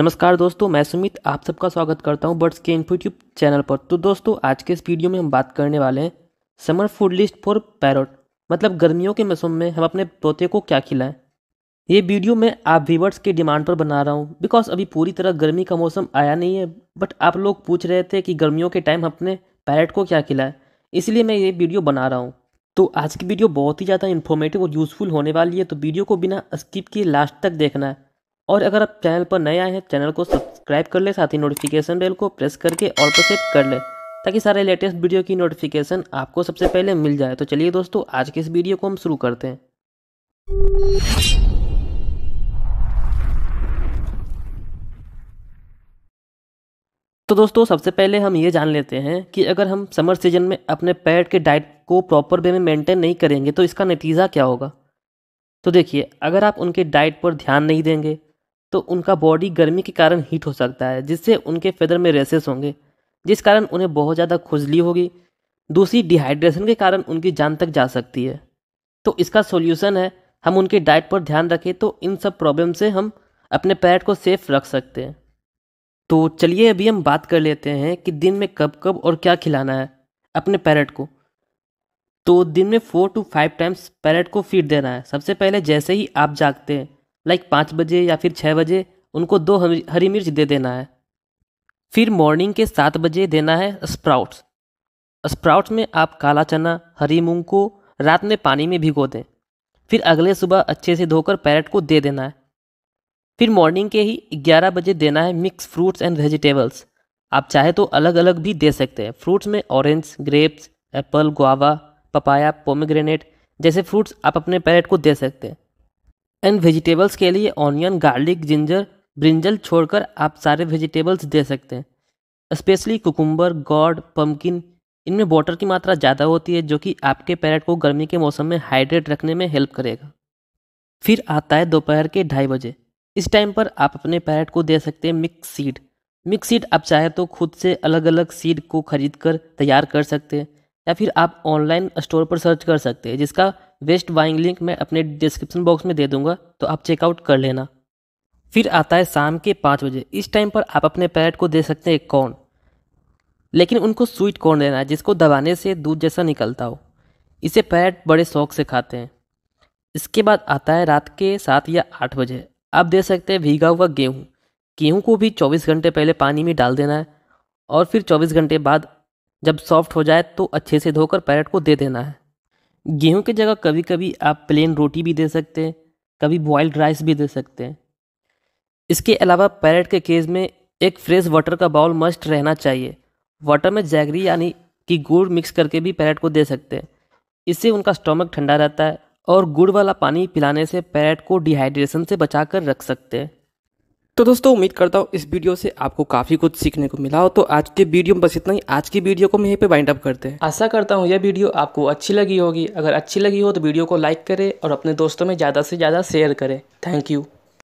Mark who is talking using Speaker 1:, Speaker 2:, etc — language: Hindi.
Speaker 1: नमस्कार दोस्तों मैं सुमित आप सबका स्वागत करता हूं बर्ड्स के इन्फो यूट्यूब चैनल पर तो दोस्तों आज के इस वीडियो में हम बात करने वाले हैं summer food list for parrot मतलब गर्मियों के मौसम में हम अपने तोते को क्या खिलाएं ये वीडियो मैं आप व्यूवर्स के डिमांड पर बना रहा हूँ बिकॉज अभी पूरी तरह गर्मी का मौसम आया नहीं है बट आप लोग पूछ रहे थे कि गर्मियों के टाइम अपने पैरेट को क्या खिलाएं इसलिए मैं ये वीडियो बना रहा हूँ तो आज की वीडियो बहुत ही ज़्यादा इन्फॉर्मेटिव और यूज़फुल होने वाली है तो वीडियो को बिना स्किप किए लास्ट तक देखना है और अगर आप चैनल पर नए आए हैं चैनल को सब्सक्राइब कर ले साथ ही नोटिफिकेशन बेल को प्रेस करके ऑल पर सेट कर ले ताकि सारे लेटेस्ट वीडियो की नोटिफिकेशन आपको सबसे पहले मिल जाए तो चलिए दोस्तों आज के इस वीडियो को हम शुरू करते हैं तो दोस्तों सबसे पहले हम ये जान लेते हैं कि अगर हम समर सीजन में अपने पैट के डाइट को प्रॉपर वे में मेंटेन नहीं करेंगे तो इसका नतीजा क्या होगा तो देखिए अगर आप उनके डाइट पर ध्यान नहीं देंगे तो उनका बॉडी गर्मी के कारण हीट हो सकता है जिससे उनके फेदर में रेसेस होंगे जिस कारण उन्हें बहुत ज़्यादा खुजली होगी दूसरी डिहाइड्रेशन के कारण उनकी जान तक जा सकती है तो इसका सोल्यूशन है हम उनके डाइट पर ध्यान रखें तो इन सब प्रॉब्लम से हम अपने पैरट को सेफ रख सकते हैं तो चलिए अभी हम बात कर लेते हैं कि दिन में कब कब और क्या खिलाना है अपने पैरट को तो दिन में four two five times parrot को फीड देना है सबसे पहले जैसे ही आप जागते हैं लाइक पाँच बजे या फिर छः बजे उनको दो हरी मिर्च दे देना है फिर मॉर्निंग के सात बजे देना है स्प्राउट्स स्प्राउट्स में आप काला चना हरी मूंग को रात में पानी में भिगो दें फिर अगले सुबह अच्छे से धोकर पैरेट को दे देना है फिर मॉर्निंग के ही 11 बजे देना है मिक्स फ्रूट्स एंड वेजिटेबल्स आप चाहे तो अलग अलग भी दे सकते हैं फ्रूट्स में orange grapes apple guava papaya pomegranate जैसे फ्रूट्स आप अपने पैरेट को दे सकते हैं एंड वेजिटेबल्स के लिए ऑनियन गार्लिक जिंजर ब्रिंजल छोड़कर आप सारे वेजिटेबल्स दे सकते हैं स्पेशली कुकुम्बर गॉड पम्पकिन इनमें वाटर की मात्रा ज़्यादा होती है जो कि आपके पैरेट को गर्मी के मौसम में हाइड्रेट रखने में हेल्प करेगा फिर आता है दोपहर के ढाई बजे इस टाइम पर आप अपने पैरेट को दे सकते हैं मिक्स सीड मिक्स सीड आप चाहे तो खुद से अलग अलग सीड को खरीद कर तैयार कर सकते हैं या फिर आप ऑनलाइन स्टोर पर सर्च कर सकते हैं जिसका वेस्ट बाइंग लिंक मैं अपने डिस्क्रिप्शन बॉक्स में दे दूंगा तो आप चेकआउट कर लेना फिर आता है शाम के पाँच बजे इस टाइम पर आप अपने पैरेट को दे सकते हैं कॉर्न लेकिन उनको स्वीट कॉर्न देना है जिसको दबाने से दूध जैसा निकलता हो इसे पैरट बड़े शौक से खाते हैं इसके बाद आता है रात के सात या आठ बजे आप दे सकते हैं भीगा हुआ गेहूँ गेहूँ को भी चौबीस घंटे पहले पानी में डाल देना है और फिर चौबीस घंटे बाद जब सॉफ्ट हो जाए तो अच्छे से धोकर पैरेट को दे देना है गेहूं की जगह कभी कभी आप प्लेन रोटी भी दे सकते हैं कभी बॉयल्ड राइस भी दे सकते हैं इसके अलावा पैरेट के केस में एक फ्रेश वाटर का बाउल मस्ट रहना चाहिए वाटर में जैगरी यानी कि गुड़ मिक्स करके भी पैरेट को दे सकते हैं इससे उनका स्टोमक ठंडा रहता है और गुड़ वाला पानी पिलाने से पैरेट को डिहाइड्रेशन से बचा कर रख सकते हैं तो दोस्तों उम्मीद करता हूँ इस वीडियो से आपको काफ़ी कुछ सीखने को मिला हो तो आज के वीडियो में बस इतना ही आज की वीडियो को मैं यहीं पे वाइंड अप करते हैं आशा करता हूँ यह वीडियो आपको अच्छी लगी होगी अगर अच्छी लगी हो तो वीडियो को लाइक करें और अपने दोस्तों में ज़्यादा से ज़्यादा शेयर करें थैंक यू